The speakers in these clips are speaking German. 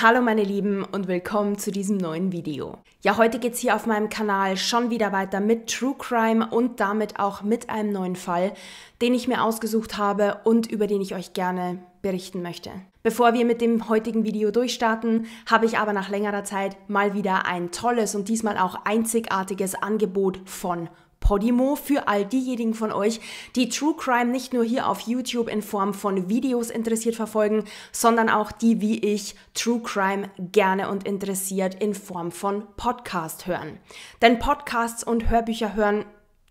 Hallo meine Lieben und willkommen zu diesem neuen Video. Ja, heute geht es hier auf meinem Kanal schon wieder weiter mit True Crime und damit auch mit einem neuen Fall, den ich mir ausgesucht habe und über den ich euch gerne berichten möchte. Bevor wir mit dem heutigen Video durchstarten, habe ich aber nach längerer Zeit mal wieder ein tolles und diesmal auch einzigartiges Angebot von Podimo für all diejenigen von euch, die True Crime nicht nur hier auf YouTube in Form von Videos interessiert verfolgen, sondern auch die, wie ich, True Crime gerne und interessiert in Form von Podcast hören. Denn Podcasts und Hörbücher hören,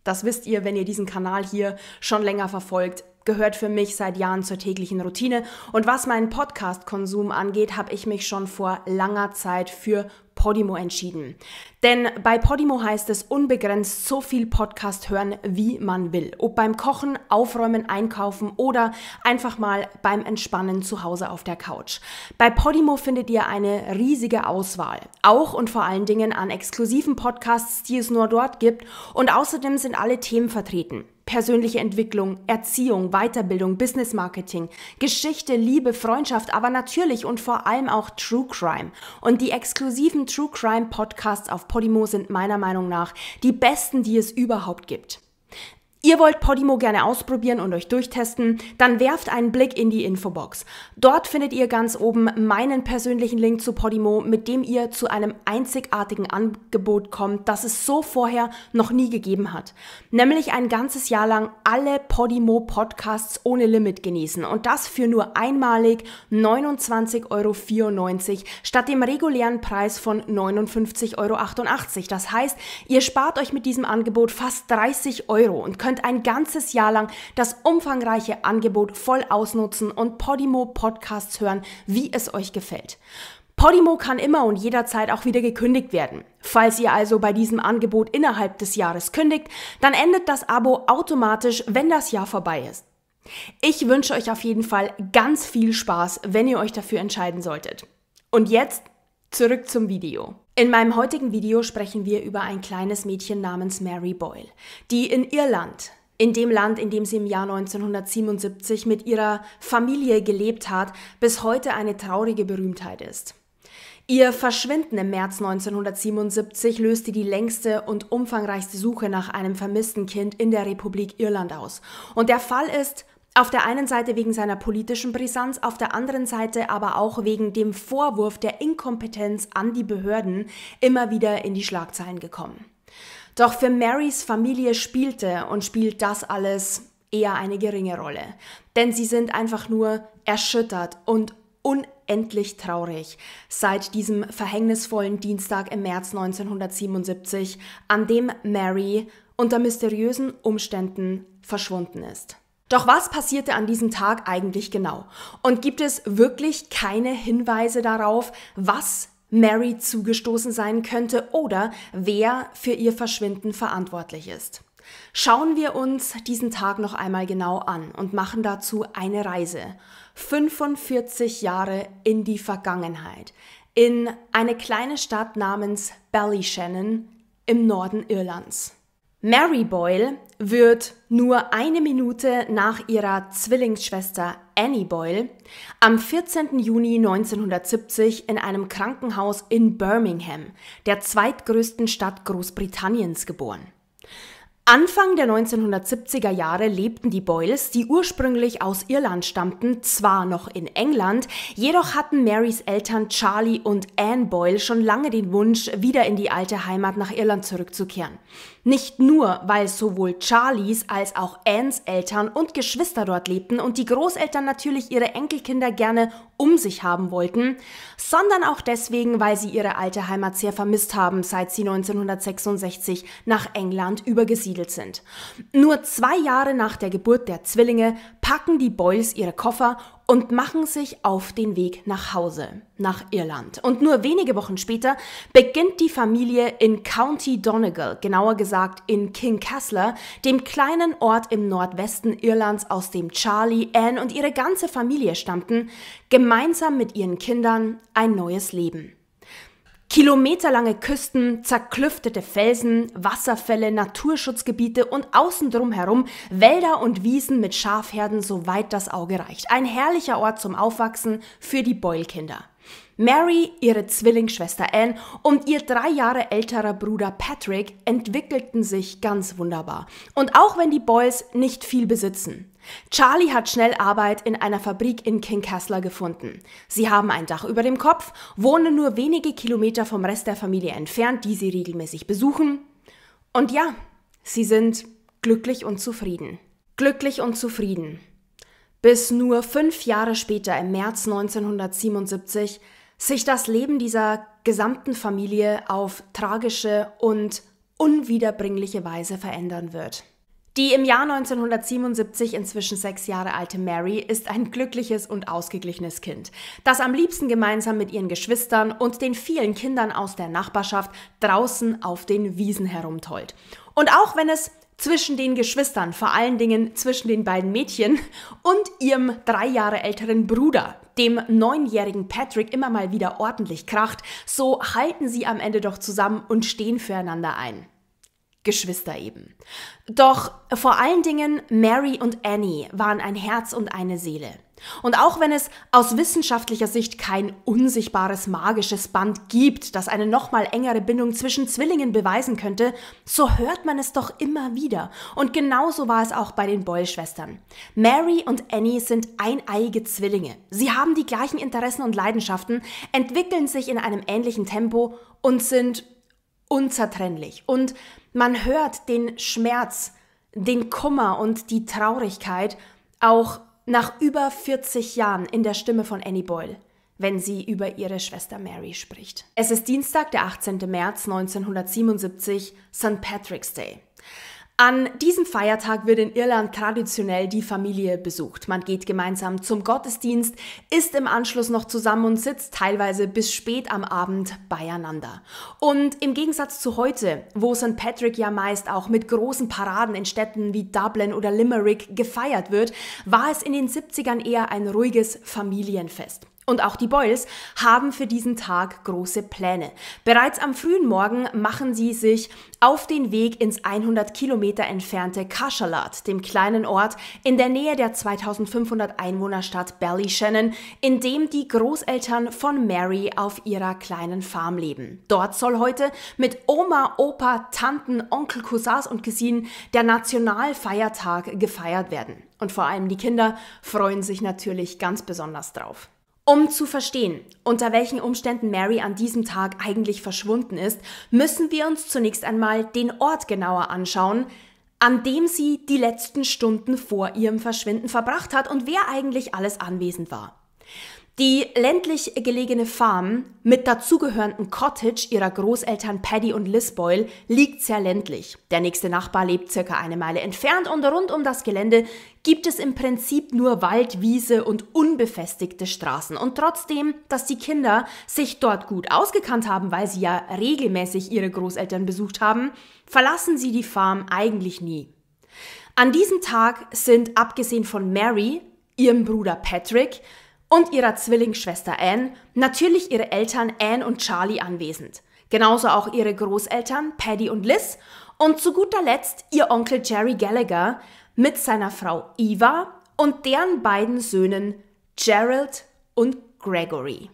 das wisst ihr, wenn ihr diesen Kanal hier schon länger verfolgt, gehört für mich seit Jahren zur täglichen Routine. Und was meinen Podcast-Konsum angeht, habe ich mich schon vor langer Zeit für Podimo entschieden. Denn bei Podimo heißt es unbegrenzt so viel Podcast hören, wie man will. Ob beim Kochen, Aufräumen, Einkaufen oder einfach mal beim Entspannen zu Hause auf der Couch. Bei Podimo findet ihr eine riesige Auswahl. Auch und vor allen Dingen an exklusiven Podcasts, die es nur dort gibt. Und außerdem sind alle Themen vertreten persönliche Entwicklung, Erziehung, Weiterbildung, Business Marketing, Geschichte, Liebe, Freundschaft, aber natürlich und vor allem auch True Crime. Und die exklusiven True Crime Podcasts auf Podimo sind meiner Meinung nach die besten, die es überhaupt gibt. Ihr wollt Podimo gerne ausprobieren und euch durchtesten? Dann werft einen Blick in die Infobox. Dort findet ihr ganz oben meinen persönlichen Link zu Podimo, mit dem ihr zu einem einzigartigen Angebot kommt, das es so vorher noch nie gegeben hat. Nämlich ein ganzes Jahr lang alle Podimo Podcasts ohne Limit genießen und das für nur einmalig 29,94 Euro statt dem regulären Preis von 59,88 Euro. Das heißt, ihr spart euch mit diesem Angebot fast 30 Euro und könnt könnt ein ganzes Jahr lang das umfangreiche Angebot voll ausnutzen und Podimo Podcasts hören, wie es euch gefällt. Podimo kann immer und jederzeit auch wieder gekündigt werden. Falls ihr also bei diesem Angebot innerhalb des Jahres kündigt, dann endet das Abo automatisch, wenn das Jahr vorbei ist. Ich wünsche euch auf jeden Fall ganz viel Spaß, wenn ihr euch dafür entscheiden solltet. Und jetzt zurück zum Video. In meinem heutigen Video sprechen wir über ein kleines Mädchen namens Mary Boyle, die in Irland, in dem Land, in dem sie im Jahr 1977 mit ihrer Familie gelebt hat, bis heute eine traurige Berühmtheit ist. Ihr Verschwinden im März 1977 löste die längste und umfangreichste Suche nach einem vermissten Kind in der Republik Irland aus. Und der Fall ist auf der einen Seite wegen seiner politischen Brisanz, auf der anderen Seite aber auch wegen dem Vorwurf der Inkompetenz an die Behörden immer wieder in die Schlagzeilen gekommen. Doch für Marys Familie spielte und spielt das alles eher eine geringe Rolle, denn sie sind einfach nur erschüttert und unendlich traurig seit diesem verhängnisvollen Dienstag im März 1977, an dem Mary unter mysteriösen Umständen verschwunden ist. Doch was passierte an diesem Tag eigentlich genau? Und gibt es wirklich keine Hinweise darauf, was Mary zugestoßen sein könnte oder wer für ihr Verschwinden verantwortlich ist? Schauen wir uns diesen Tag noch einmal genau an und machen dazu eine Reise. 45 Jahre in die Vergangenheit. In eine kleine Stadt namens Ballyshannon im Norden Irlands. Mary Boyle wird nur eine Minute nach ihrer Zwillingsschwester Annie Boyle am 14. Juni 1970 in einem Krankenhaus in Birmingham, der zweitgrößten Stadt Großbritanniens, geboren. Anfang der 1970er Jahre lebten die Boyles, die ursprünglich aus Irland stammten, zwar noch in England, jedoch hatten Marys Eltern Charlie und Anne Boyle schon lange den Wunsch, wieder in die alte Heimat nach Irland zurückzukehren. Nicht nur, weil sowohl Charlies als auch Anns Eltern und Geschwister dort lebten und die Großeltern natürlich ihre Enkelkinder gerne um sich haben wollten, sondern auch deswegen, weil sie ihre alte Heimat sehr vermisst haben, seit sie 1966 nach England übergesiedelt sind. Nur zwei Jahre nach der Geburt der Zwillinge packen die Boyles ihre Koffer und machen sich auf den Weg nach Hause, nach Irland. Und nur wenige Wochen später beginnt die Familie in County Donegal, genauer gesagt in Kincastle, dem kleinen Ort im Nordwesten Irlands, aus dem Charlie, Anne und ihre ganze Familie stammten, gemeinsam mit ihren Kindern ein neues Leben. Kilometerlange Küsten, zerklüftete Felsen, Wasserfälle, Naturschutzgebiete und außen drumherum Wälder und Wiesen mit Schafherden, soweit das Auge reicht. Ein herrlicher Ort zum Aufwachsen für die Beulkinder. Mary, ihre Zwillingsschwester Anne und ihr drei Jahre älterer Bruder Patrick entwickelten sich ganz wunderbar. Und auch wenn die Boys nicht viel besitzen, Charlie hat schnell Arbeit in einer Fabrik in Kincastle gefunden. Sie haben ein Dach über dem Kopf, wohnen nur wenige Kilometer vom Rest der Familie entfernt, die sie regelmäßig besuchen. Und ja, sie sind glücklich und zufrieden. Glücklich und zufrieden. Bis nur fünf Jahre später, im März 1977, sich das Leben dieser gesamten Familie auf tragische und unwiederbringliche Weise verändern wird. Die im Jahr 1977 inzwischen sechs Jahre alte Mary ist ein glückliches und ausgeglichenes Kind, das am liebsten gemeinsam mit ihren Geschwistern und den vielen Kindern aus der Nachbarschaft draußen auf den Wiesen herumtollt. Und auch wenn es zwischen den Geschwistern, vor allen Dingen zwischen den beiden Mädchen und ihrem drei Jahre älteren Bruder, dem neunjährigen Patrick, immer mal wieder ordentlich kracht, so halten sie am Ende doch zusammen und stehen füreinander ein. Geschwister eben. Doch vor allen Dingen Mary und Annie waren ein Herz und eine Seele. Und auch wenn es aus wissenschaftlicher Sicht kein unsichtbares magisches Band gibt, das eine nochmal engere Bindung zwischen Zwillingen beweisen könnte, so hört man es doch immer wieder. Und genauso war es auch bei den Boyle-Schwestern. Mary und Annie sind eineiige Zwillinge. Sie haben die gleichen Interessen und Leidenschaften, entwickeln sich in einem ähnlichen Tempo und sind unzertrennlich. Und man hört den Schmerz, den Kummer und die Traurigkeit auch nach über 40 Jahren in der Stimme von Annie Boyle, wenn sie über ihre Schwester Mary spricht. Es ist Dienstag, der 18. März 1977, St. Patrick's Day. An diesem Feiertag wird in Irland traditionell die Familie besucht. Man geht gemeinsam zum Gottesdienst, ist im Anschluss noch zusammen und sitzt teilweise bis spät am Abend beieinander. Und im Gegensatz zu heute, wo St. Patrick ja meist auch mit großen Paraden in Städten wie Dublin oder Limerick gefeiert wird, war es in den 70ern eher ein ruhiges Familienfest. Und auch die Boyles haben für diesen Tag große Pläne. Bereits am frühen Morgen machen sie sich auf den Weg ins 100 Kilometer entfernte Kaschalat, dem kleinen Ort in der Nähe der 2500 Einwohnerstadt Ballyshannon, in dem die Großeltern von Mary auf ihrer kleinen Farm leben. Dort soll heute mit Oma, Opa, Tanten, Onkel, Cousins und Cousinen der Nationalfeiertag gefeiert werden. Und vor allem die Kinder freuen sich natürlich ganz besonders drauf. Um zu verstehen, unter welchen Umständen Mary an diesem Tag eigentlich verschwunden ist, müssen wir uns zunächst einmal den Ort genauer anschauen, an dem sie die letzten Stunden vor ihrem Verschwinden verbracht hat und wer eigentlich alles anwesend war. Die ländlich gelegene Farm mit dazugehörenden Cottage ihrer Großeltern Paddy und Liz Boyle liegt sehr ländlich. Der nächste Nachbar lebt circa eine Meile entfernt und rund um das Gelände gibt es im Prinzip nur Wald, Wiese und unbefestigte Straßen. Und trotzdem, dass die Kinder sich dort gut ausgekannt haben, weil sie ja regelmäßig ihre Großeltern besucht haben, verlassen sie die Farm eigentlich nie. An diesem Tag sind abgesehen von Mary, ihrem Bruder Patrick, und ihrer Zwillingsschwester Anne, natürlich ihre Eltern Anne und Charlie anwesend. Genauso auch ihre Großeltern Paddy und Liz und zu guter Letzt ihr Onkel Jerry Gallagher mit seiner Frau Eva und deren beiden Söhnen Gerald und Gregory.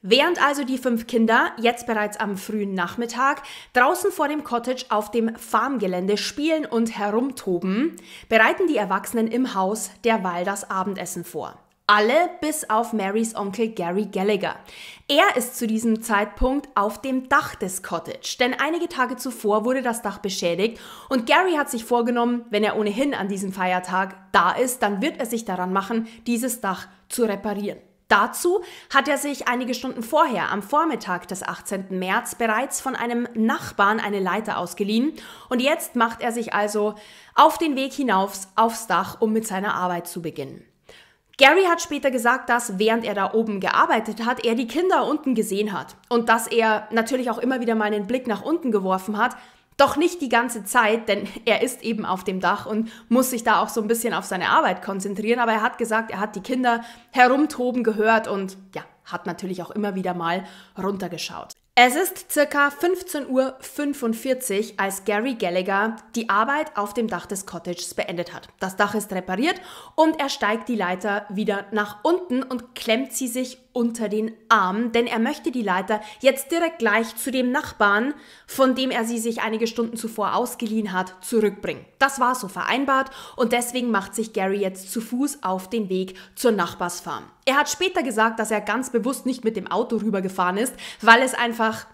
Während also die fünf Kinder jetzt bereits am frühen Nachmittag draußen vor dem Cottage auf dem Farmgelände spielen und herumtoben, bereiten die Erwachsenen im Haus derweil das Abendessen vor. Alle bis auf Marys Onkel Gary Gallagher. Er ist zu diesem Zeitpunkt auf dem Dach des Cottage, denn einige Tage zuvor wurde das Dach beschädigt und Gary hat sich vorgenommen, wenn er ohnehin an diesem Feiertag da ist, dann wird er sich daran machen, dieses Dach zu reparieren. Dazu hat er sich einige Stunden vorher, am Vormittag des 18. März, bereits von einem Nachbarn eine Leiter ausgeliehen und jetzt macht er sich also auf den Weg hinaus aufs Dach, um mit seiner Arbeit zu beginnen. Gary hat später gesagt, dass während er da oben gearbeitet hat, er die Kinder unten gesehen hat und dass er natürlich auch immer wieder mal einen Blick nach unten geworfen hat, doch nicht die ganze Zeit, denn er ist eben auf dem Dach und muss sich da auch so ein bisschen auf seine Arbeit konzentrieren, aber er hat gesagt, er hat die Kinder herumtoben gehört und ja, hat natürlich auch immer wieder mal runtergeschaut. Es ist circa 15.45 Uhr, als Gary Gallagher die Arbeit auf dem Dach des Cottages beendet hat. Das Dach ist repariert und er steigt die Leiter wieder nach unten und klemmt sie sich unter den Arm, denn er möchte die Leiter jetzt direkt gleich zu dem Nachbarn, von dem er sie sich einige Stunden zuvor ausgeliehen hat, zurückbringen. Das war so vereinbart und deswegen macht sich Gary jetzt zu Fuß auf den Weg zur Nachbarsfarm. Er hat später gesagt, dass er ganz bewusst nicht mit dem Auto rübergefahren ist, weil es einfach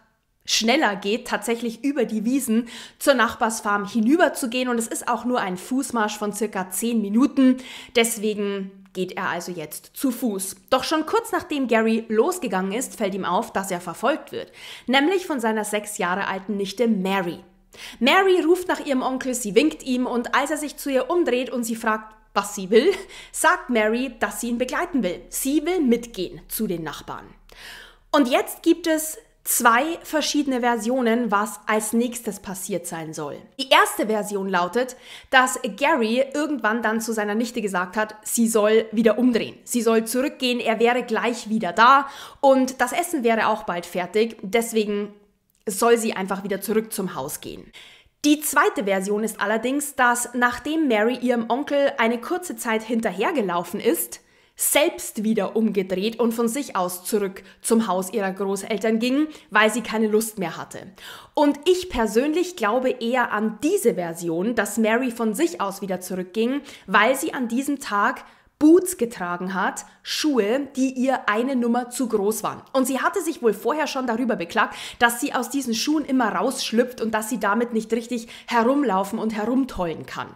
schneller geht, tatsächlich über die Wiesen zur Nachbarsfarm hinüberzugehen und es ist auch nur ein Fußmarsch von circa 10 Minuten. Deswegen geht er also jetzt zu Fuß. Doch schon kurz nachdem Gary losgegangen ist, fällt ihm auf, dass er verfolgt wird, nämlich von seiner sechs Jahre alten Nichte Mary. Mary ruft nach ihrem Onkel, sie winkt ihm und als er sich zu ihr umdreht und sie fragt, was sie will, sagt Mary, dass sie ihn begleiten will. Sie will mitgehen zu den Nachbarn. Und jetzt gibt es zwei verschiedene Versionen, was als nächstes passiert sein soll. Die erste Version lautet, dass Gary irgendwann dann zu seiner Nichte gesagt hat, sie soll wieder umdrehen, sie soll zurückgehen, er wäre gleich wieder da und das Essen wäre auch bald fertig, deswegen soll sie einfach wieder zurück zum Haus gehen. Die zweite Version ist allerdings, dass nachdem Mary ihrem Onkel eine kurze Zeit hinterhergelaufen ist, selbst wieder umgedreht und von sich aus zurück zum Haus ihrer Großeltern ging, weil sie keine Lust mehr hatte. Und ich persönlich glaube eher an diese Version, dass Mary von sich aus wieder zurückging, weil sie an diesem Tag Boots getragen hat, Schuhe, die ihr eine Nummer zu groß waren. Und sie hatte sich wohl vorher schon darüber beklagt, dass sie aus diesen Schuhen immer rausschlüpft und dass sie damit nicht richtig herumlaufen und herumtollen kann.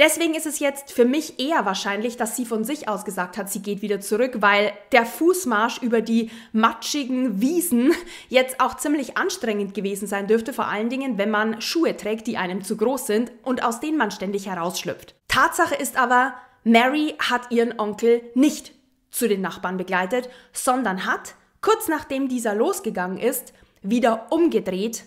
Deswegen ist es jetzt für mich eher wahrscheinlich, dass sie von sich aus gesagt hat, sie geht wieder zurück, weil der Fußmarsch über die matschigen Wiesen jetzt auch ziemlich anstrengend gewesen sein dürfte, vor allen Dingen, wenn man Schuhe trägt, die einem zu groß sind und aus denen man ständig herausschlüpft. Tatsache ist aber, Mary hat ihren Onkel nicht zu den Nachbarn begleitet, sondern hat, kurz nachdem dieser losgegangen ist, wieder umgedreht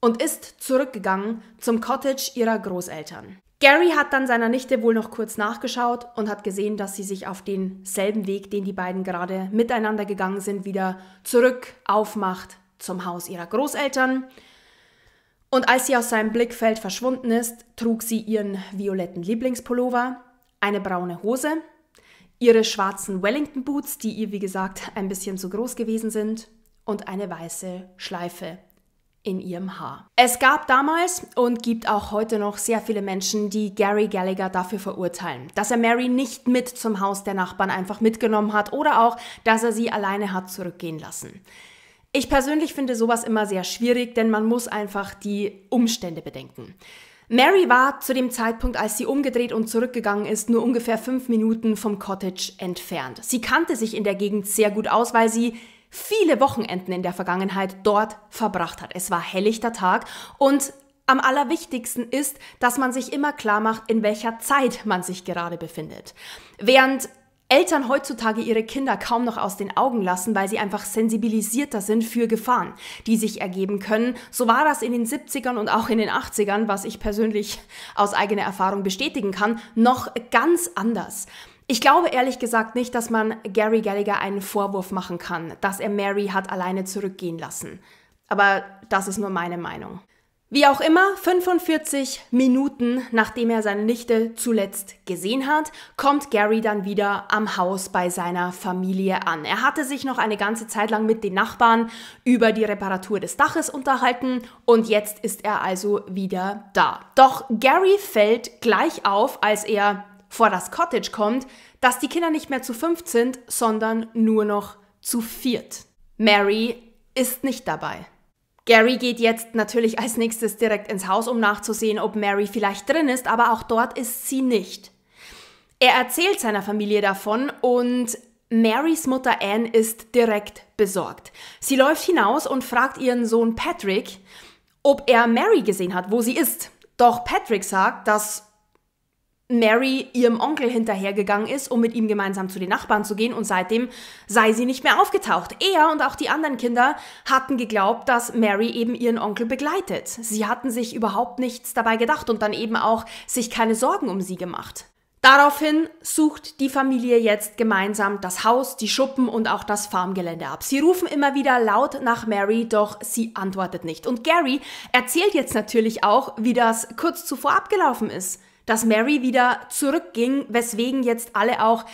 und ist zurückgegangen zum Cottage ihrer Großeltern. Gary hat dann seiner Nichte wohl noch kurz nachgeschaut und hat gesehen, dass sie sich auf denselben Weg, den die beiden gerade miteinander gegangen sind, wieder zurück aufmacht zum Haus ihrer Großeltern. Und als sie aus seinem Blickfeld verschwunden ist, trug sie ihren violetten Lieblingspullover, eine braune Hose, ihre schwarzen Wellington Boots, die ihr wie gesagt ein bisschen zu groß gewesen sind, und eine weiße Schleife in ihrem Haar. Es gab damals und gibt auch heute noch sehr viele Menschen, die Gary Gallagher dafür verurteilen, dass er Mary nicht mit zum Haus der Nachbarn einfach mitgenommen hat oder auch, dass er sie alleine hat zurückgehen lassen. Ich persönlich finde sowas immer sehr schwierig, denn man muss einfach die Umstände bedenken. Mary war zu dem Zeitpunkt, als sie umgedreht und zurückgegangen ist, nur ungefähr fünf Minuten vom Cottage entfernt. Sie kannte sich in der Gegend sehr gut aus, weil sie viele Wochenenden in der Vergangenheit dort verbracht hat. Es war hellichter Tag und am allerwichtigsten ist, dass man sich immer klar macht, in welcher Zeit man sich gerade befindet. Während Eltern heutzutage ihre Kinder kaum noch aus den Augen lassen, weil sie einfach sensibilisierter sind für Gefahren, die sich ergeben können. So war das in den 70ern und auch in den 80ern, was ich persönlich aus eigener Erfahrung bestätigen kann, noch ganz anders. Ich glaube ehrlich gesagt nicht, dass man Gary Gallagher einen Vorwurf machen kann, dass er Mary hat alleine zurückgehen lassen. Aber das ist nur meine Meinung. Wie auch immer, 45 Minuten nachdem er seine Nichte zuletzt gesehen hat, kommt Gary dann wieder am Haus bei seiner Familie an. Er hatte sich noch eine ganze Zeit lang mit den Nachbarn über die Reparatur des Daches unterhalten und jetzt ist er also wieder da. Doch Gary fällt gleich auf, als er vor das Cottage kommt, dass die Kinder nicht mehr zu fünf sind, sondern nur noch zu viert. Mary ist nicht dabei. Gary geht jetzt natürlich als nächstes direkt ins Haus, um nachzusehen, ob Mary vielleicht drin ist, aber auch dort ist sie nicht. Er erzählt seiner Familie davon und Marys Mutter Anne ist direkt besorgt. Sie läuft hinaus und fragt ihren Sohn Patrick, ob er Mary gesehen hat, wo sie ist. Doch Patrick sagt, dass Mary ihrem Onkel hinterhergegangen ist, um mit ihm gemeinsam zu den Nachbarn zu gehen und seitdem sei sie nicht mehr aufgetaucht. Er und auch die anderen Kinder hatten geglaubt, dass Mary eben ihren Onkel begleitet. Sie hatten sich überhaupt nichts dabei gedacht und dann eben auch sich keine Sorgen um sie gemacht. Daraufhin sucht die Familie jetzt gemeinsam das Haus, die Schuppen und auch das Farmgelände ab. Sie rufen immer wieder laut nach Mary, doch sie antwortet nicht. Und Gary erzählt jetzt natürlich auch, wie das kurz zuvor abgelaufen ist dass Mary wieder zurückging, weswegen jetzt alle auch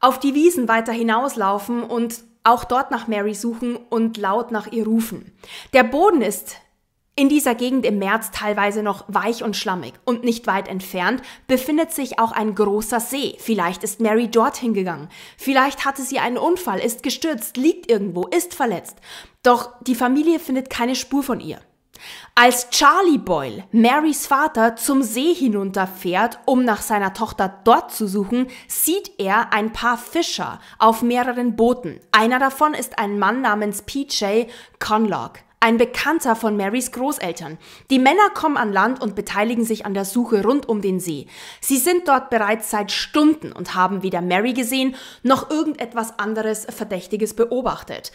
auf die Wiesen weiter hinauslaufen und auch dort nach Mary suchen und laut nach ihr rufen. Der Boden ist in dieser Gegend im März teilweise noch weich und schlammig und nicht weit entfernt befindet sich auch ein großer See. Vielleicht ist Mary dorthin gegangen. Vielleicht hatte sie einen Unfall, ist gestürzt, liegt irgendwo, ist verletzt. Doch die Familie findet keine Spur von ihr. Als Charlie Boyle, Marys Vater, zum See hinunterfährt, um nach seiner Tochter dort zu suchen, sieht er ein paar Fischer auf mehreren Booten. Einer davon ist ein Mann namens PJ Conlock ein Bekannter von Marys Großeltern. Die Männer kommen an Land und beteiligen sich an der Suche rund um den See. Sie sind dort bereits seit Stunden und haben weder Mary gesehen noch irgendetwas anderes Verdächtiges beobachtet.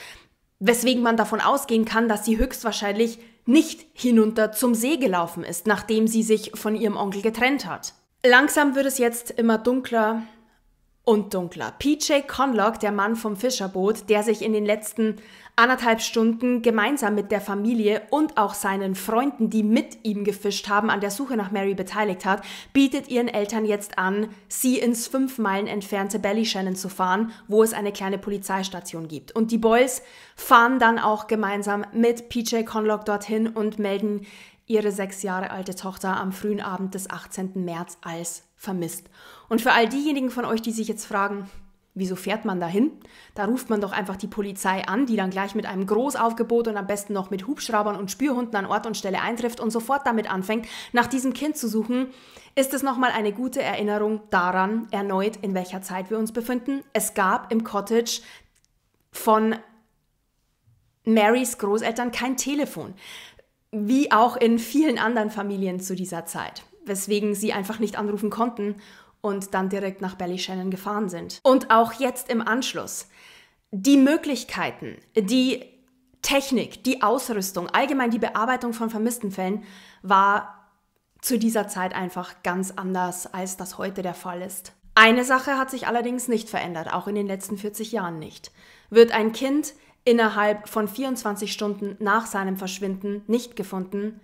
Weswegen man davon ausgehen kann, dass sie höchstwahrscheinlich nicht hinunter zum See gelaufen ist, nachdem sie sich von ihrem Onkel getrennt hat. Langsam wird es jetzt immer dunkler und dunkler. PJ Conlock, der Mann vom Fischerboot, der sich in den letzten anderthalb Stunden gemeinsam mit der Familie und auch seinen Freunden, die mit ihm gefischt haben, an der Suche nach Mary beteiligt hat, bietet ihren Eltern jetzt an, sie ins fünf Meilen entfernte Ballyshannon zu fahren, wo es eine kleine Polizeistation gibt. Und die Boys fahren dann auch gemeinsam mit PJ Conlock dorthin und melden ihre sechs Jahre alte Tochter am frühen Abend des 18. März als vermisst. Und für all diejenigen von euch, die sich jetzt fragen, Wieso fährt man dahin? Da ruft man doch einfach die Polizei an, die dann gleich mit einem Großaufgebot und am besten noch mit Hubschraubern und Spürhunden an Ort und Stelle eintrifft und sofort damit anfängt, nach diesem Kind zu suchen. Ist es nochmal eine gute Erinnerung daran, erneut, in welcher Zeit wir uns befinden? Es gab im Cottage von Marys Großeltern kein Telefon, wie auch in vielen anderen Familien zu dieser Zeit, weswegen sie einfach nicht anrufen konnten und dann direkt nach Ballyshannon gefahren sind. Und auch jetzt im Anschluss. Die Möglichkeiten, die Technik, die Ausrüstung, allgemein die Bearbeitung von vermissten Fällen war zu dieser Zeit einfach ganz anders, als das heute der Fall ist. Eine Sache hat sich allerdings nicht verändert, auch in den letzten 40 Jahren nicht. Wird ein Kind innerhalb von 24 Stunden nach seinem Verschwinden nicht gefunden,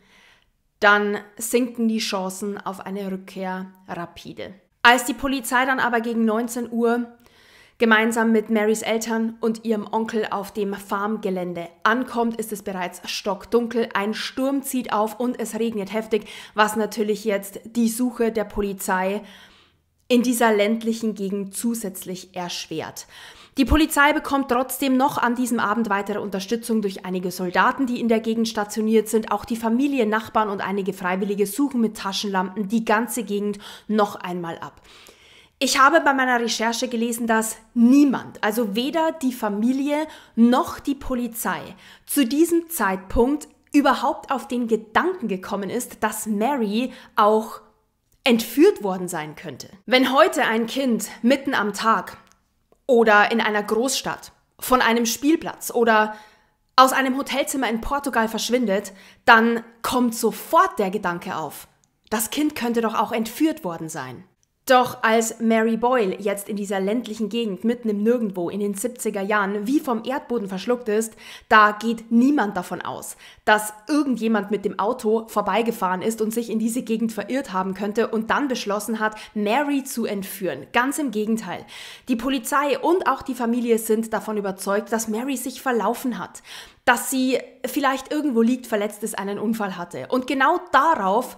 dann sinken die Chancen auf eine Rückkehr rapide. Als die Polizei dann aber gegen 19 Uhr gemeinsam mit Marys Eltern und ihrem Onkel auf dem Farmgelände ankommt, ist es bereits stockdunkel, ein Sturm zieht auf und es regnet heftig, was natürlich jetzt die Suche der Polizei in dieser ländlichen Gegend zusätzlich erschwert. Die Polizei bekommt trotzdem noch an diesem Abend weitere Unterstützung durch einige Soldaten, die in der Gegend stationiert sind. Auch die Familie, Nachbarn und einige Freiwillige suchen mit Taschenlampen die ganze Gegend noch einmal ab. Ich habe bei meiner Recherche gelesen, dass niemand, also weder die Familie noch die Polizei, zu diesem Zeitpunkt überhaupt auf den Gedanken gekommen ist, dass Mary auch entführt worden sein könnte. Wenn heute ein Kind mitten am Tag oder in einer Großstadt von einem Spielplatz oder aus einem Hotelzimmer in Portugal verschwindet, dann kommt sofort der Gedanke auf, das Kind könnte doch auch entführt worden sein. Doch als Mary Boyle jetzt in dieser ländlichen Gegend mitten im Nirgendwo in den 70er Jahren wie vom Erdboden verschluckt ist, da geht niemand davon aus, dass irgendjemand mit dem Auto vorbeigefahren ist und sich in diese Gegend verirrt haben könnte und dann beschlossen hat, Mary zu entführen. Ganz im Gegenteil. Die Polizei und auch die Familie sind davon überzeugt, dass Mary sich verlaufen hat, dass sie vielleicht irgendwo liegt, verletzt ist, einen Unfall hatte. Und genau darauf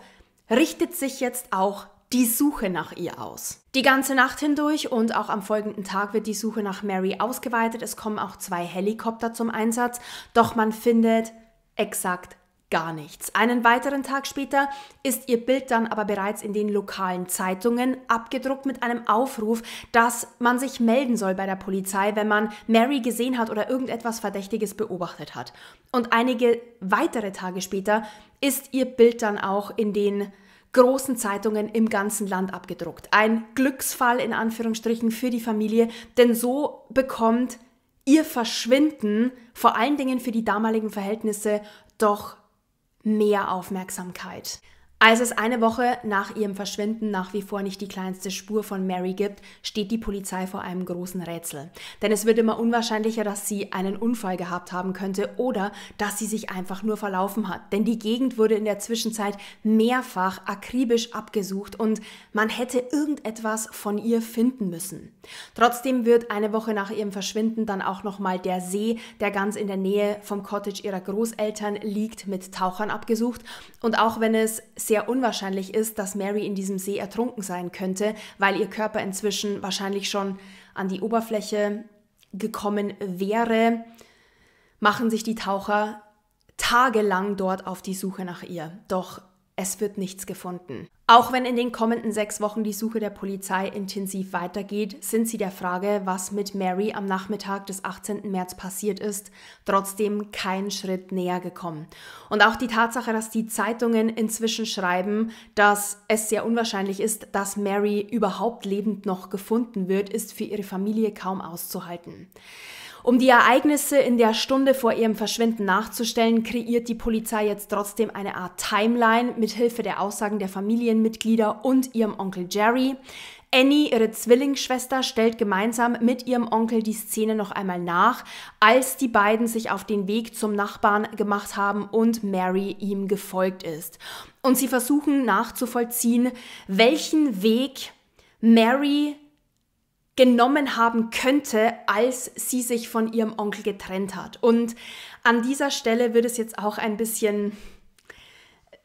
richtet sich jetzt auch die Suche nach ihr aus. Die ganze Nacht hindurch und auch am folgenden Tag wird die Suche nach Mary ausgeweitet. Es kommen auch zwei Helikopter zum Einsatz, doch man findet exakt gar nichts. Einen weiteren Tag später ist ihr Bild dann aber bereits in den lokalen Zeitungen abgedruckt mit einem Aufruf, dass man sich melden soll bei der Polizei, wenn man Mary gesehen hat oder irgendetwas Verdächtiges beobachtet hat. Und einige weitere Tage später ist ihr Bild dann auch in den großen Zeitungen im ganzen Land abgedruckt. Ein Glücksfall in Anführungsstrichen für die Familie, denn so bekommt ihr Verschwinden vor allen Dingen für die damaligen Verhältnisse doch mehr Aufmerksamkeit. Als es eine Woche nach ihrem Verschwinden nach wie vor nicht die kleinste Spur von Mary gibt, steht die Polizei vor einem großen Rätsel. Denn es wird immer unwahrscheinlicher, dass sie einen Unfall gehabt haben könnte oder dass sie sich einfach nur verlaufen hat. Denn die Gegend wurde in der Zwischenzeit mehrfach akribisch abgesucht und man hätte irgendetwas von ihr finden müssen. Trotzdem wird eine Woche nach ihrem Verschwinden dann auch nochmal der See, der ganz in der Nähe vom Cottage ihrer Großeltern liegt, mit Tauchern abgesucht. Und auch wenn es sehr unwahrscheinlich ist, dass Mary in diesem See ertrunken sein könnte, weil ihr Körper inzwischen wahrscheinlich schon an die Oberfläche gekommen wäre, machen sich die Taucher tagelang dort auf die Suche nach ihr. Doch es wird nichts gefunden. Auch wenn in den kommenden sechs Wochen die Suche der Polizei intensiv weitergeht, sind sie der Frage, was mit Mary am Nachmittag des 18. März passiert ist, trotzdem keinen Schritt näher gekommen. Und auch die Tatsache, dass die Zeitungen inzwischen schreiben, dass es sehr unwahrscheinlich ist, dass Mary überhaupt lebend noch gefunden wird, ist für ihre Familie kaum auszuhalten. Um die Ereignisse in der Stunde vor ihrem Verschwinden nachzustellen, kreiert die Polizei jetzt trotzdem eine Art Timeline mit Hilfe der Aussagen der Familienmitglieder und ihrem Onkel Jerry. Annie, ihre Zwillingsschwester, stellt gemeinsam mit ihrem Onkel die Szene noch einmal nach, als die beiden sich auf den Weg zum Nachbarn gemacht haben und Mary ihm gefolgt ist. Und sie versuchen nachzuvollziehen, welchen Weg Mary genommen haben könnte, als sie sich von ihrem Onkel getrennt hat. Und an dieser Stelle wird es jetzt auch ein bisschen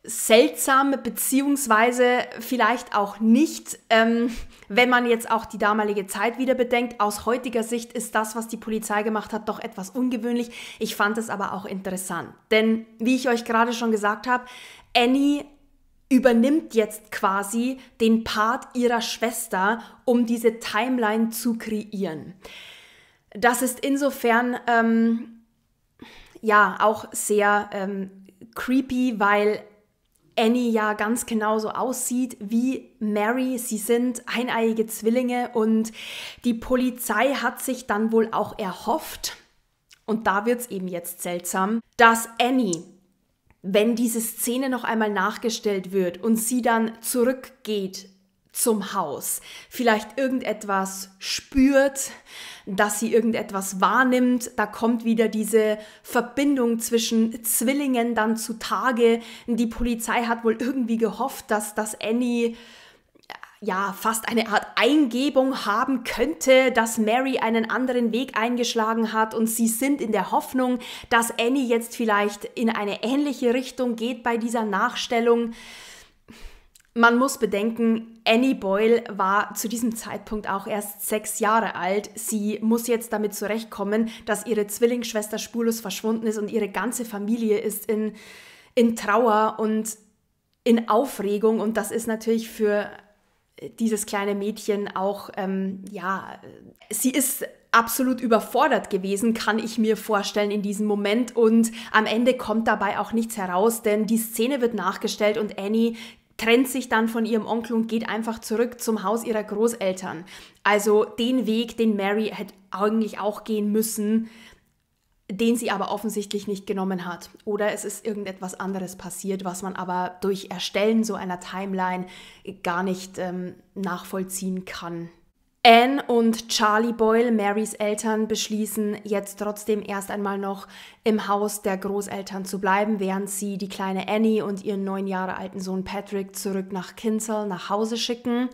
seltsam, beziehungsweise vielleicht auch nicht, ähm, wenn man jetzt auch die damalige Zeit wieder bedenkt. Aus heutiger Sicht ist das, was die Polizei gemacht hat, doch etwas ungewöhnlich. Ich fand es aber auch interessant. Denn wie ich euch gerade schon gesagt habe, Annie übernimmt jetzt quasi den Part ihrer Schwester, um diese Timeline zu kreieren. Das ist insofern ähm, ja auch sehr ähm, creepy, weil Annie ja ganz genauso aussieht wie Mary. Sie sind eineiige Zwillinge und die Polizei hat sich dann wohl auch erhofft, und da wird es eben jetzt seltsam, dass Annie wenn diese Szene noch einmal nachgestellt wird und sie dann zurückgeht zum Haus, vielleicht irgendetwas spürt, dass sie irgendetwas wahrnimmt, da kommt wieder diese Verbindung zwischen Zwillingen dann zutage. Die Polizei hat wohl irgendwie gehofft, dass das Annie ja fast eine Art Eingebung haben könnte, dass Mary einen anderen Weg eingeschlagen hat und sie sind in der Hoffnung, dass Annie jetzt vielleicht in eine ähnliche Richtung geht bei dieser Nachstellung. Man muss bedenken, Annie Boyle war zu diesem Zeitpunkt auch erst sechs Jahre alt. Sie muss jetzt damit zurechtkommen, dass ihre Zwillingsschwester spurlos verschwunden ist und ihre ganze Familie ist in, in Trauer und in Aufregung. Und das ist natürlich für dieses kleine Mädchen auch, ähm, ja, sie ist absolut überfordert gewesen, kann ich mir vorstellen in diesem Moment und am Ende kommt dabei auch nichts heraus, denn die Szene wird nachgestellt und Annie trennt sich dann von ihrem Onkel und geht einfach zurück zum Haus ihrer Großeltern. Also den Weg, den Mary hätte eigentlich auch gehen müssen, den sie aber offensichtlich nicht genommen hat. Oder es ist irgendetwas anderes passiert, was man aber durch Erstellen so einer Timeline gar nicht ähm, nachvollziehen kann. Anne und Charlie Boyle, Marys Eltern, beschließen jetzt trotzdem erst einmal noch im Haus der Großeltern zu bleiben, während sie die kleine Annie und ihren neun Jahre alten Sohn Patrick zurück nach Kinsale, nach Hause schicken.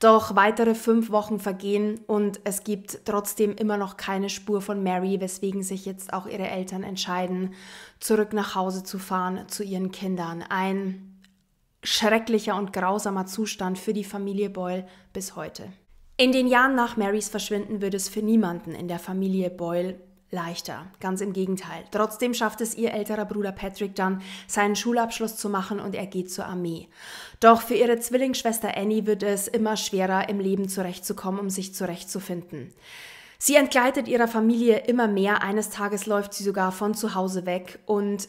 Doch weitere fünf Wochen vergehen und es gibt trotzdem immer noch keine Spur von Mary, weswegen sich jetzt auch ihre Eltern entscheiden, zurück nach Hause zu fahren zu ihren Kindern. Ein schrecklicher und grausamer Zustand für die Familie Boyle bis heute. In den Jahren nach Marys Verschwinden wird es für niemanden in der Familie Boyle leichter. Ganz im Gegenteil. Trotzdem schafft es ihr älterer Bruder Patrick dann, seinen Schulabschluss zu machen und er geht zur Armee. Doch für ihre Zwillingsschwester Annie wird es immer schwerer, im Leben zurechtzukommen, um sich zurechtzufinden. Sie entgleitet ihrer Familie immer mehr, eines Tages läuft sie sogar von zu Hause weg und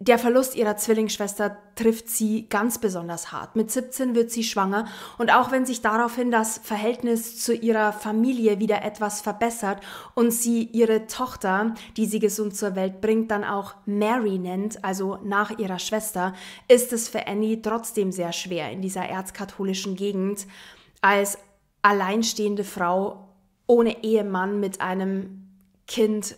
der Verlust ihrer Zwillingsschwester trifft sie ganz besonders hart. Mit 17 wird sie schwanger und auch wenn sich daraufhin das Verhältnis zu ihrer Familie wieder etwas verbessert und sie ihre Tochter, die sie gesund zur Welt bringt, dann auch Mary nennt, also nach ihrer Schwester, ist es für Annie trotzdem sehr schwer in dieser erzkatholischen Gegend als alleinstehende Frau ohne Ehemann mit einem Kind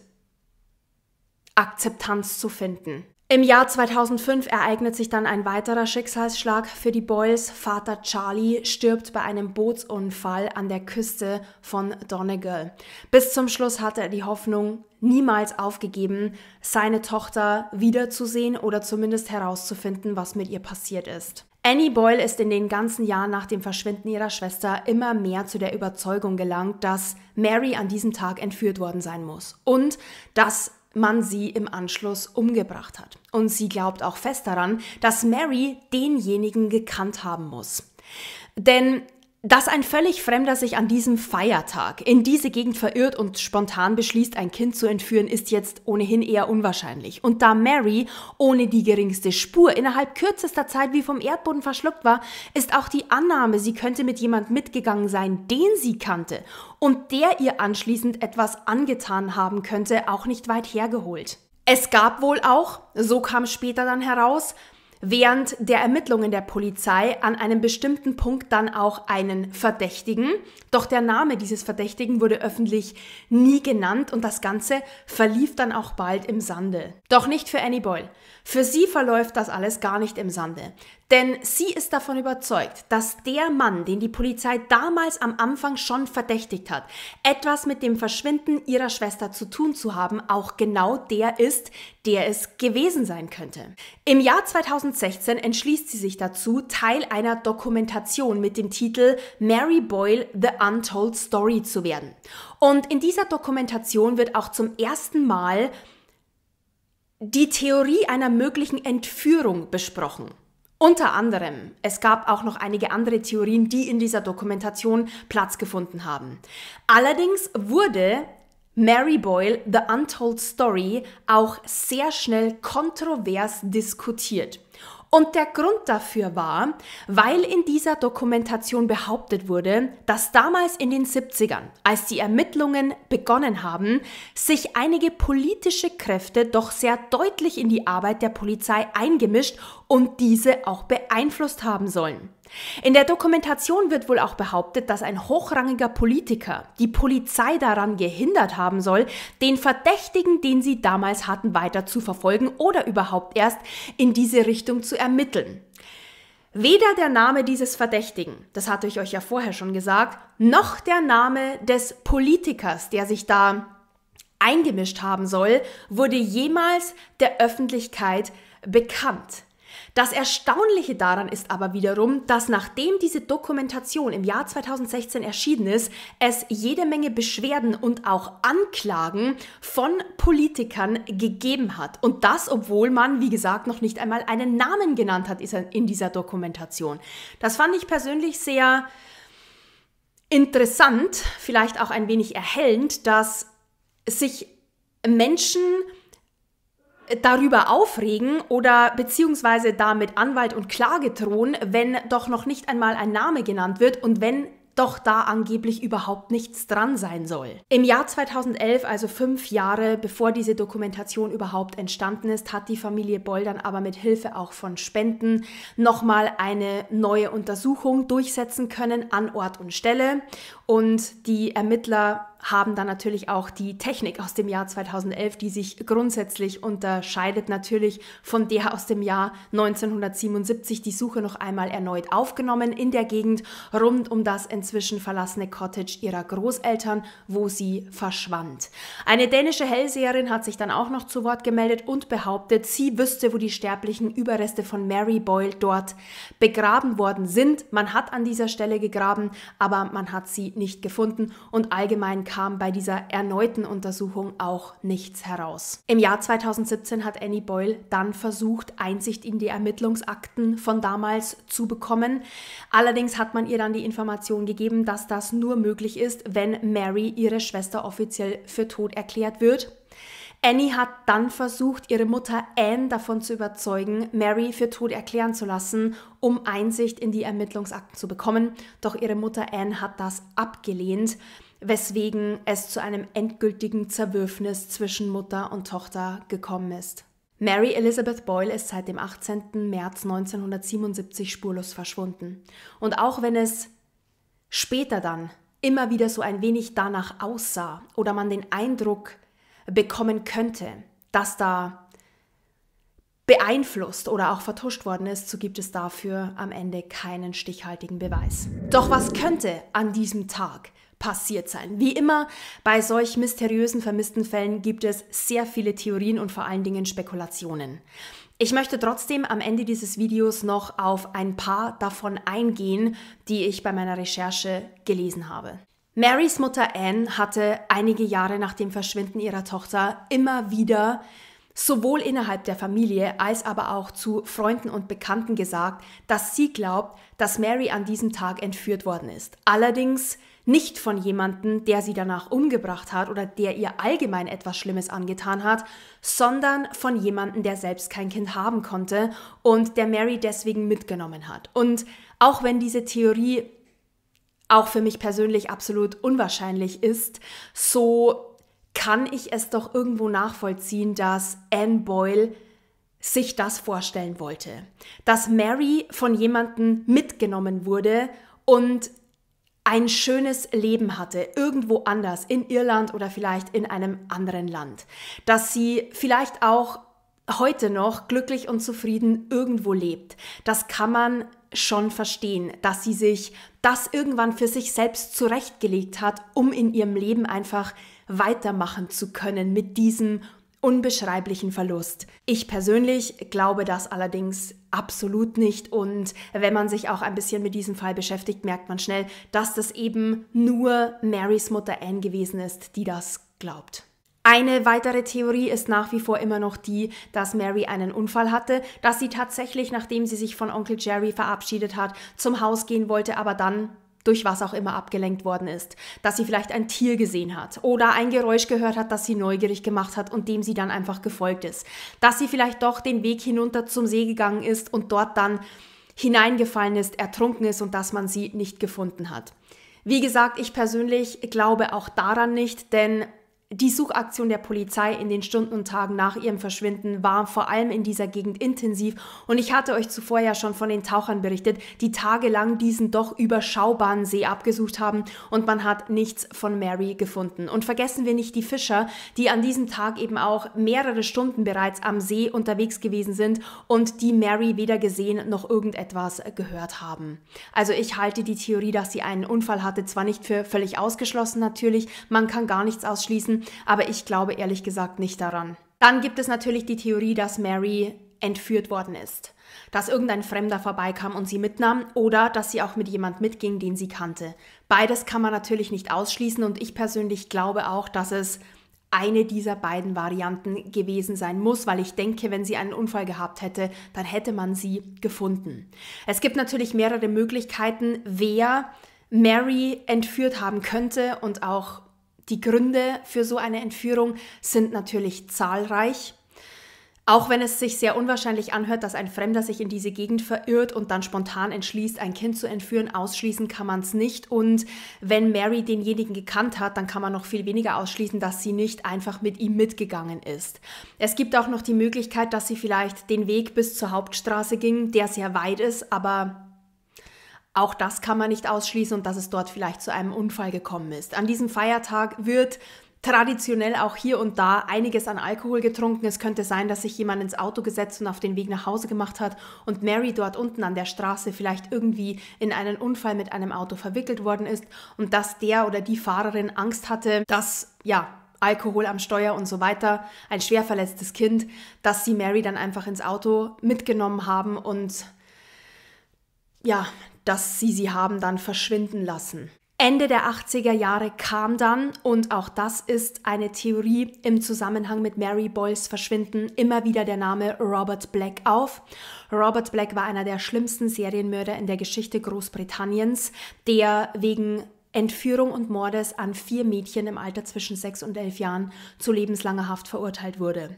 Akzeptanz zu finden. Im Jahr 2005 ereignet sich dann ein weiterer Schicksalsschlag für die Boyles. Vater Charlie stirbt bei einem Bootsunfall an der Küste von Donegal. Bis zum Schluss hatte er die Hoffnung niemals aufgegeben, seine Tochter wiederzusehen oder zumindest herauszufinden, was mit ihr passiert ist. Annie Boyle ist in den ganzen Jahren nach dem Verschwinden ihrer Schwester immer mehr zu der Überzeugung gelangt, dass Mary an diesem Tag entführt worden sein muss und dass man sie im Anschluss umgebracht hat. Und sie glaubt auch fest daran, dass Mary denjenigen gekannt haben muss. Denn dass ein völlig Fremder sich an diesem Feiertag in diese Gegend verirrt und spontan beschließt, ein Kind zu entführen, ist jetzt ohnehin eher unwahrscheinlich. Und da Mary ohne die geringste Spur innerhalb kürzester Zeit wie vom Erdboden verschluckt war, ist auch die Annahme, sie könnte mit jemand mitgegangen sein, den sie kannte und der ihr anschließend etwas angetan haben könnte, auch nicht weit hergeholt. Es gab wohl auch, so kam später dann heraus, während der Ermittlungen der Polizei an einem bestimmten Punkt dann auch einen Verdächtigen. Doch der Name dieses Verdächtigen wurde öffentlich nie genannt und das Ganze verlief dann auch bald im Sande. Doch nicht für Annie Boyle. Für sie verläuft das alles gar nicht im Sande, denn sie ist davon überzeugt, dass der Mann, den die Polizei damals am Anfang schon verdächtigt hat, etwas mit dem Verschwinden ihrer Schwester zu tun zu haben, auch genau der ist, der es gewesen sein könnte. Im Jahr 2016 entschließt sie sich dazu, Teil einer Dokumentation mit dem Titel Mary Boyle The Untold Story zu werden. Und in dieser Dokumentation wird auch zum ersten Mal die Theorie einer möglichen Entführung besprochen. Unter anderem, es gab auch noch einige andere Theorien, die in dieser Dokumentation Platz gefunden haben. Allerdings wurde Mary Boyle, The Untold Story, auch sehr schnell kontrovers diskutiert. Und der Grund dafür war, weil in dieser Dokumentation behauptet wurde, dass damals in den 70ern, als die Ermittlungen begonnen haben, sich einige politische Kräfte doch sehr deutlich in die Arbeit der Polizei eingemischt und diese auch beeinflusst haben sollen. In der Dokumentation wird wohl auch behauptet, dass ein hochrangiger Politiker die Polizei daran gehindert haben soll, den Verdächtigen, den sie damals hatten, weiter zu verfolgen oder überhaupt erst in diese Richtung zu ermitteln. Weder der Name dieses Verdächtigen, das hatte ich euch ja vorher schon gesagt, noch der Name des Politikers, der sich da eingemischt haben soll, wurde jemals der Öffentlichkeit bekannt. Das Erstaunliche daran ist aber wiederum, dass nachdem diese Dokumentation im Jahr 2016 erschienen ist, es jede Menge Beschwerden und auch Anklagen von Politikern gegeben hat. Und das, obwohl man, wie gesagt, noch nicht einmal einen Namen genannt hat in dieser Dokumentation. Das fand ich persönlich sehr interessant, vielleicht auch ein wenig erhellend, dass sich Menschen darüber aufregen oder beziehungsweise damit Anwalt und Klage drohen, wenn doch noch nicht einmal ein Name genannt wird und wenn doch da angeblich überhaupt nichts dran sein soll. Im Jahr 2011, also fünf Jahre bevor diese Dokumentation überhaupt entstanden ist, hat die Familie Boll dann aber mit Hilfe auch von Spenden nochmal eine neue Untersuchung durchsetzen können an Ort und Stelle und die Ermittler haben dann natürlich auch die Technik aus dem Jahr 2011, die sich grundsätzlich unterscheidet natürlich von der aus dem Jahr 1977, die Suche noch einmal erneut aufgenommen in der Gegend rund um das inzwischen verlassene Cottage ihrer Großeltern, wo sie verschwand. Eine dänische Hellseherin hat sich dann auch noch zu Wort gemeldet und behauptet, sie wüsste, wo die sterblichen Überreste von Mary Boyle dort begraben worden sind. Man hat an dieser Stelle gegraben, aber man hat sie nicht gefunden und allgemein kam bei dieser erneuten Untersuchung auch nichts heraus. Im Jahr 2017 hat Annie Boyle dann versucht, Einsicht in die Ermittlungsakten von damals zu bekommen. Allerdings hat man ihr dann die Information gegeben, dass das nur möglich ist, wenn Mary, ihre Schwester, offiziell für tot erklärt wird. Annie hat dann versucht, ihre Mutter Anne davon zu überzeugen, Mary für tot erklären zu lassen, um Einsicht in die Ermittlungsakten zu bekommen, doch ihre Mutter Anne hat das abgelehnt, weswegen es zu einem endgültigen Zerwürfnis zwischen Mutter und Tochter gekommen ist. Mary Elizabeth Boyle ist seit dem 18. März 1977 spurlos verschwunden. Und auch wenn es später dann immer wieder so ein wenig danach aussah oder man den Eindruck bekommen könnte, das da beeinflusst oder auch vertuscht worden ist, so gibt es dafür am Ende keinen stichhaltigen Beweis. Doch was könnte an diesem Tag passiert sein? Wie immer bei solch mysteriösen vermissten Fällen gibt es sehr viele Theorien und vor allen Dingen Spekulationen. Ich möchte trotzdem am Ende dieses Videos noch auf ein paar davon eingehen, die ich bei meiner Recherche gelesen habe. Marys Mutter Anne hatte einige Jahre nach dem Verschwinden ihrer Tochter immer wieder sowohl innerhalb der Familie als aber auch zu Freunden und Bekannten gesagt, dass sie glaubt, dass Mary an diesem Tag entführt worden ist. Allerdings nicht von jemandem, der sie danach umgebracht hat oder der ihr allgemein etwas Schlimmes angetan hat, sondern von jemandem, der selbst kein Kind haben konnte und der Mary deswegen mitgenommen hat. Und auch wenn diese Theorie auch für mich persönlich absolut unwahrscheinlich ist, so kann ich es doch irgendwo nachvollziehen, dass Anne Boyle sich das vorstellen wollte. Dass Mary von jemandem mitgenommen wurde und ein schönes Leben hatte, irgendwo anders, in Irland oder vielleicht in einem anderen Land. Dass sie vielleicht auch heute noch glücklich und zufrieden irgendwo lebt. Das kann man schon verstehen, dass sie sich das irgendwann für sich selbst zurechtgelegt hat, um in ihrem Leben einfach weitermachen zu können mit diesem unbeschreiblichen Verlust. Ich persönlich glaube das allerdings absolut nicht und wenn man sich auch ein bisschen mit diesem Fall beschäftigt, merkt man schnell, dass das eben nur Marys Mutter Anne gewesen ist, die das glaubt. Eine weitere Theorie ist nach wie vor immer noch die, dass Mary einen Unfall hatte, dass sie tatsächlich, nachdem sie sich von Onkel Jerry verabschiedet hat, zum Haus gehen wollte, aber dann durch was auch immer abgelenkt worden ist, dass sie vielleicht ein Tier gesehen hat oder ein Geräusch gehört hat, das sie neugierig gemacht hat und dem sie dann einfach gefolgt ist, dass sie vielleicht doch den Weg hinunter zum See gegangen ist und dort dann hineingefallen ist, ertrunken ist und dass man sie nicht gefunden hat. Wie gesagt, ich persönlich glaube auch daran nicht, denn die Suchaktion der Polizei in den Stunden und Tagen nach ihrem Verschwinden war vor allem in dieser Gegend intensiv und ich hatte euch zuvor ja schon von den Tauchern berichtet, die tagelang diesen doch überschaubaren See abgesucht haben und man hat nichts von Mary gefunden. Und vergessen wir nicht die Fischer, die an diesem Tag eben auch mehrere Stunden bereits am See unterwegs gewesen sind und die Mary weder gesehen noch irgendetwas gehört haben. Also ich halte die Theorie, dass sie einen Unfall hatte, zwar nicht für völlig ausgeschlossen natürlich, man kann gar nichts ausschließen, aber ich glaube ehrlich gesagt nicht daran. Dann gibt es natürlich die Theorie, dass Mary entführt worden ist. Dass irgendein Fremder vorbeikam und sie mitnahm oder dass sie auch mit jemand mitging, den sie kannte. Beides kann man natürlich nicht ausschließen und ich persönlich glaube auch, dass es eine dieser beiden Varianten gewesen sein muss, weil ich denke, wenn sie einen Unfall gehabt hätte, dann hätte man sie gefunden. Es gibt natürlich mehrere Möglichkeiten, wer Mary entführt haben könnte und auch die Gründe für so eine Entführung sind natürlich zahlreich. Auch wenn es sich sehr unwahrscheinlich anhört, dass ein Fremder sich in diese Gegend verirrt und dann spontan entschließt, ein Kind zu entführen, ausschließen kann man es nicht. Und wenn Mary denjenigen gekannt hat, dann kann man noch viel weniger ausschließen, dass sie nicht einfach mit ihm mitgegangen ist. Es gibt auch noch die Möglichkeit, dass sie vielleicht den Weg bis zur Hauptstraße ging, der sehr weit ist, aber auch das kann man nicht ausschließen und dass es dort vielleicht zu einem Unfall gekommen ist. An diesem Feiertag wird traditionell auch hier und da einiges an Alkohol getrunken. Es könnte sein, dass sich jemand ins Auto gesetzt und auf den Weg nach Hause gemacht hat und Mary dort unten an der Straße vielleicht irgendwie in einen Unfall mit einem Auto verwickelt worden ist und dass der oder die Fahrerin Angst hatte, dass ja, Alkohol am Steuer und so weiter, ein schwer verletztes Kind, dass sie Mary dann einfach ins Auto mitgenommen haben und ja, dass sie sie haben dann verschwinden lassen. Ende der 80er Jahre kam dann, und auch das ist eine Theorie im Zusammenhang mit Mary Boyles Verschwinden, immer wieder der Name Robert Black auf. Robert Black war einer der schlimmsten Serienmörder in der Geschichte Großbritanniens, der wegen Entführung und Mordes an vier Mädchen im Alter zwischen sechs und elf Jahren zu lebenslanger Haft verurteilt wurde.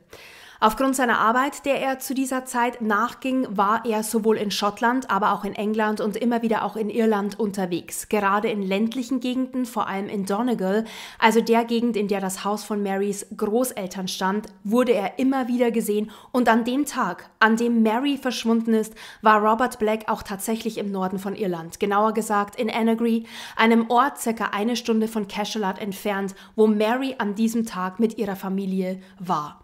Aufgrund seiner Arbeit, der er zu dieser Zeit nachging, war er sowohl in Schottland, aber auch in England und immer wieder auch in Irland unterwegs, gerade in ländlichen Gegenden, vor allem in Donegal, also der Gegend, in der das Haus von Marys Großeltern stand, wurde er immer wieder gesehen und an dem Tag, an dem Mary verschwunden ist, war Robert Black auch tatsächlich im Norden von Irland, genauer gesagt in Annegree, einem Ort circa eine Stunde von Cashelot entfernt, wo Mary an diesem Tag mit ihrer Familie war.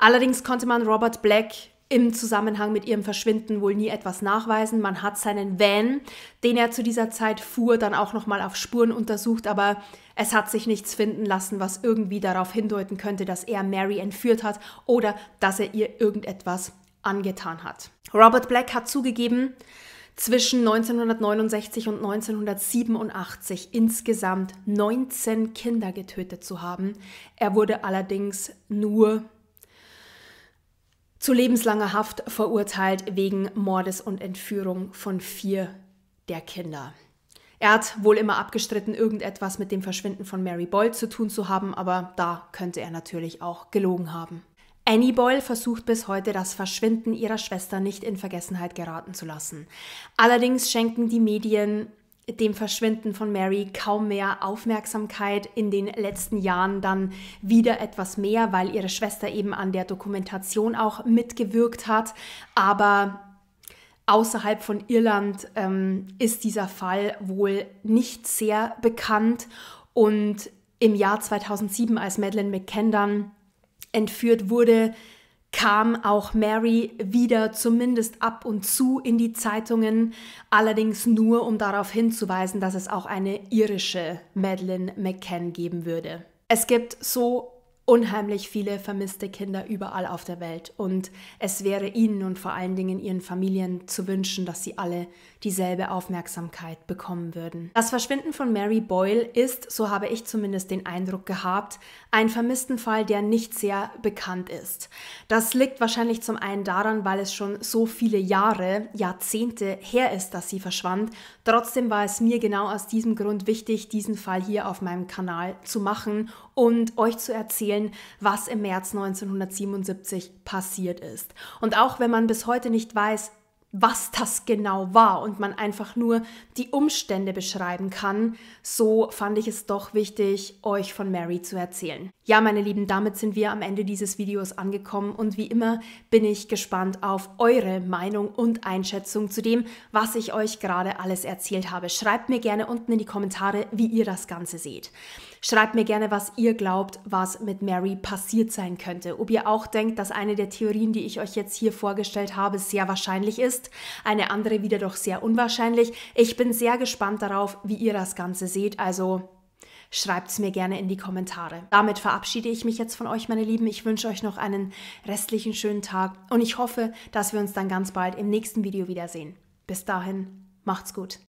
Allerdings konnte man Robert Black im Zusammenhang mit ihrem Verschwinden wohl nie etwas nachweisen. Man hat seinen Van, den er zu dieser Zeit fuhr, dann auch nochmal auf Spuren untersucht, aber es hat sich nichts finden lassen, was irgendwie darauf hindeuten könnte, dass er Mary entführt hat oder dass er ihr irgendetwas angetan hat. Robert Black hat zugegeben, zwischen 1969 und 1987 insgesamt 19 Kinder getötet zu haben. Er wurde allerdings nur zu lebenslanger Haft verurteilt wegen Mordes und Entführung von vier der Kinder. Er hat wohl immer abgestritten, irgendetwas mit dem Verschwinden von Mary Boyle zu tun zu haben, aber da könnte er natürlich auch gelogen haben. Annie Boyle versucht bis heute, das Verschwinden ihrer Schwester nicht in Vergessenheit geraten zu lassen. Allerdings schenken die Medien dem Verschwinden von Mary kaum mehr Aufmerksamkeit, in den letzten Jahren dann wieder etwas mehr, weil ihre Schwester eben an der Dokumentation auch mitgewirkt hat. Aber außerhalb von Irland ähm, ist dieser Fall wohl nicht sehr bekannt. Und im Jahr 2007, als Madeleine McKendon entführt wurde, kam auch Mary wieder zumindest ab und zu in die Zeitungen, allerdings nur, um darauf hinzuweisen, dass es auch eine irische Madeleine McCann geben würde. Es gibt so unheimlich viele vermisste Kinder überall auf der Welt und es wäre ihnen und vor allen Dingen ihren Familien zu wünschen, dass sie alle dieselbe Aufmerksamkeit bekommen würden. Das Verschwinden von Mary Boyle ist, so habe ich zumindest den Eindruck gehabt, ein Vermisstenfall, der nicht sehr bekannt ist. Das liegt wahrscheinlich zum einen daran, weil es schon so viele Jahre, Jahrzehnte her ist, dass sie verschwand. Trotzdem war es mir genau aus diesem Grund wichtig, diesen Fall hier auf meinem Kanal zu machen und euch zu erzählen, was im März 1977 passiert ist. Und auch wenn man bis heute nicht weiß, was das genau war und man einfach nur die Umstände beschreiben kann, so fand ich es doch wichtig, euch von Mary zu erzählen. Ja, meine Lieben, damit sind wir am Ende dieses Videos angekommen und wie immer bin ich gespannt auf eure Meinung und Einschätzung zu dem, was ich euch gerade alles erzählt habe. Schreibt mir gerne unten in die Kommentare, wie ihr das Ganze seht. Schreibt mir gerne, was ihr glaubt, was mit Mary passiert sein könnte. Ob ihr auch denkt, dass eine der Theorien, die ich euch jetzt hier vorgestellt habe, sehr wahrscheinlich ist, eine andere wieder doch sehr unwahrscheinlich. Ich bin sehr gespannt darauf, wie ihr das Ganze seht. Also Schreibt's mir gerne in die Kommentare. Damit verabschiede ich mich jetzt von euch, meine Lieben. Ich wünsche euch noch einen restlichen schönen Tag und ich hoffe, dass wir uns dann ganz bald im nächsten Video wiedersehen. Bis dahin, macht's gut.